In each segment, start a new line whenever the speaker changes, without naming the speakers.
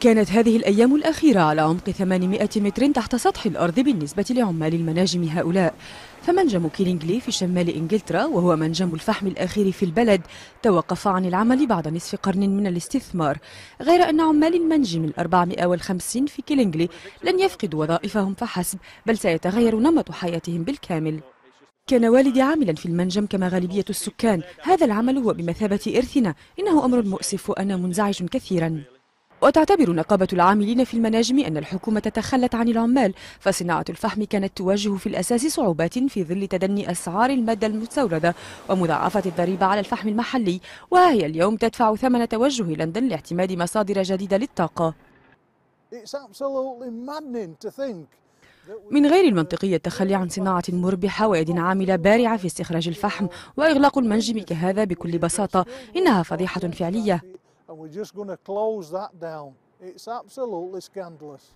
كانت هذه الأيام الأخيرة على عمق 800 متر تحت سطح الأرض بالنسبة لعمال المناجم هؤلاء فمنجم كيلينجلي في شمال إنجلترا وهو منجم الفحم الأخير في البلد توقف عن العمل بعد نصف قرن من الاستثمار غير أن عمال المنجم ال 450 في كيلينجلي لن يفقدوا وظائفهم فحسب بل سيتغير نمط حياتهم بالكامل كان والدي عاملا في المنجم كما غالبية السكان هذا العمل هو بمثابة إرثنا إنه أمر مؤسف وأنا منزعج كثيرا وتعتبر نقابة العاملين في المناجم أن الحكومة تخلت عن العمال فصناعة الفحم كانت تواجه في الأساس صعوبات في ظل تدني أسعار المادة المستوردة ومضاعفة الضريبة على الفحم المحلي وهي اليوم تدفع ثمن توجه لندن لاعتماد مصادر جديدة للطاقة من غير المنطقي التخلي عن صناعة مربحة ويد عاملة بارعة في استخراج الفحم وإغلاق المنجم كهذا بكل بساطة إنها فضيحة فعلية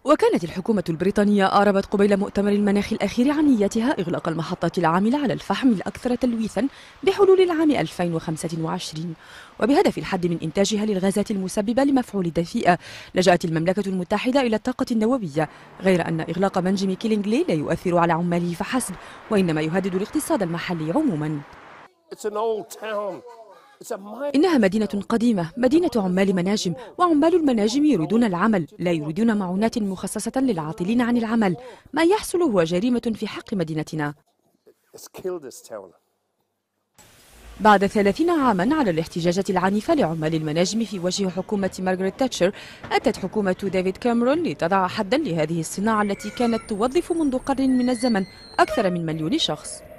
وكانت الحكومة البريطانية أعربت قبيل مؤتمر المناخ الأخير عن نيتها إغلاق المحطات العاملة على الفحم الأكثر تلويثا بحلول العام 2025 وبهدف الحد من إنتاجها للغازات المسببة لمفعول الدفيئة لجأت المملكة المتحدة إلى الطاقة النووية غير أن إغلاق منجم كيلينغلي لا يؤثر على عماله فحسب وإنما يهدد الاقتصاد المحلي عموما It's an old town. إنها مدينة قديمة مدينة عمال مناجم وعمال المناجم يريدون العمل لا يريدون معونات مخصصة للعاطلين عن العمل ما يحصل هو جريمة في حق مدينتنا بعد ثلاثين عاما على الاحتجاجات العنيفة لعمال المناجم في وجه حكومة مارغريت تاتشر أتت حكومة ديفيد كاميرون لتضع حدا لهذه الصناعة التي كانت توظف منذ قرن من الزمن أكثر من مليون شخص